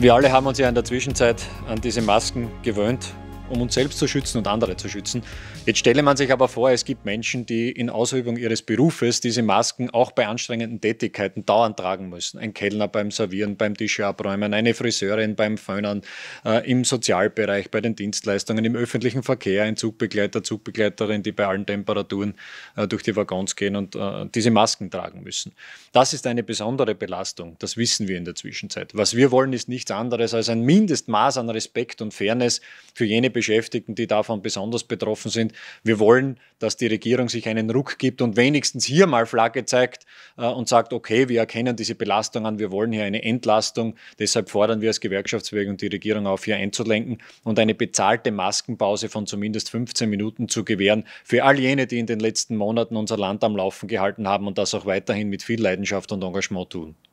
Wir alle haben uns ja in der Zwischenzeit an diese Masken gewöhnt um uns selbst zu schützen und andere zu schützen. Jetzt stelle man sich aber vor, es gibt Menschen, die in Ausübung ihres Berufes diese Masken auch bei anstrengenden Tätigkeiten dauernd tragen müssen. Ein Kellner beim Servieren, beim Tische abräumen, eine Friseurin beim Föhnern, äh, im Sozialbereich, bei den Dienstleistungen, im öffentlichen Verkehr, ein Zugbegleiter, Zugbegleiterin, die bei allen Temperaturen äh, durch die Waggons gehen und äh, diese Masken tragen müssen. Das ist eine besondere Belastung, das wissen wir in der Zwischenzeit. Was wir wollen, ist nichts anderes als ein Mindestmaß an Respekt und Fairness für jene Beschäftigten, die davon besonders betroffen sind. Wir wollen, dass die Regierung sich einen Ruck gibt und wenigstens hier mal Flagge zeigt äh, und sagt, okay, wir erkennen diese Belastung an, wir wollen hier eine Entlastung. Deshalb fordern wir als Gewerkschaftsweg und die Regierung auf, hier einzulenken und eine bezahlte Maskenpause von zumindest 15 Minuten zu gewähren für all jene, die in den letzten Monaten unser Land am Laufen gehalten haben und das auch weiterhin mit viel Leidenschaft und Engagement tun.